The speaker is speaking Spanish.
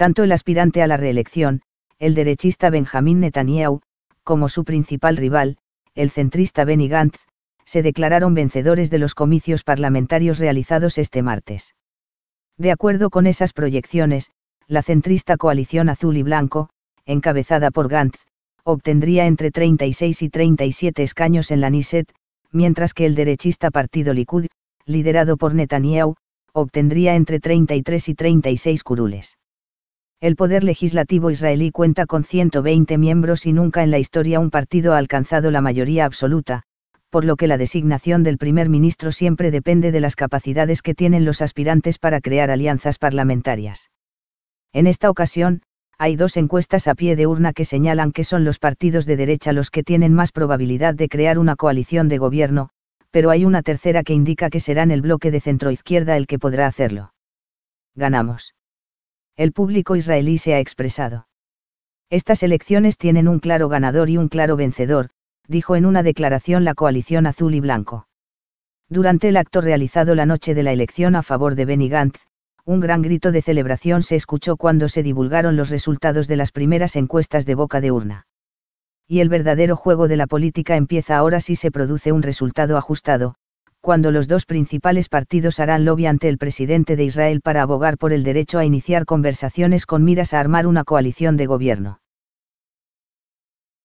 tanto el aspirante a la reelección, el derechista Benjamín Netanyahu, como su principal rival, el centrista Benny Gantz, se declararon vencedores de los comicios parlamentarios realizados este martes. De acuerdo con esas proyecciones, la centrista coalición azul y blanco, encabezada por Gantz, obtendría entre 36 y 37 escaños en la NISET, mientras que el derechista partido Likud, liderado por Netanyahu, obtendría entre 33 y 36 curules. El poder legislativo israelí cuenta con 120 miembros y nunca en la historia un partido ha alcanzado la mayoría absoluta, por lo que la designación del primer ministro siempre depende de las capacidades que tienen los aspirantes para crear alianzas parlamentarias. En esta ocasión, hay dos encuestas a pie de urna que señalan que son los partidos de derecha los que tienen más probabilidad de crear una coalición de gobierno, pero hay una tercera que indica que serán el bloque de centroizquierda el que podrá hacerlo. Ganamos el público israelí se ha expresado. Estas elecciones tienen un claro ganador y un claro vencedor, dijo en una declaración la coalición azul y blanco. Durante el acto realizado la noche de la elección a favor de Benny Gantz, un gran grito de celebración se escuchó cuando se divulgaron los resultados de las primeras encuestas de boca de urna. Y el verdadero juego de la política empieza ahora si se produce un resultado ajustado, cuando los dos principales partidos harán lobby ante el presidente de Israel para abogar por el derecho a iniciar conversaciones con miras a armar una coalición de gobierno.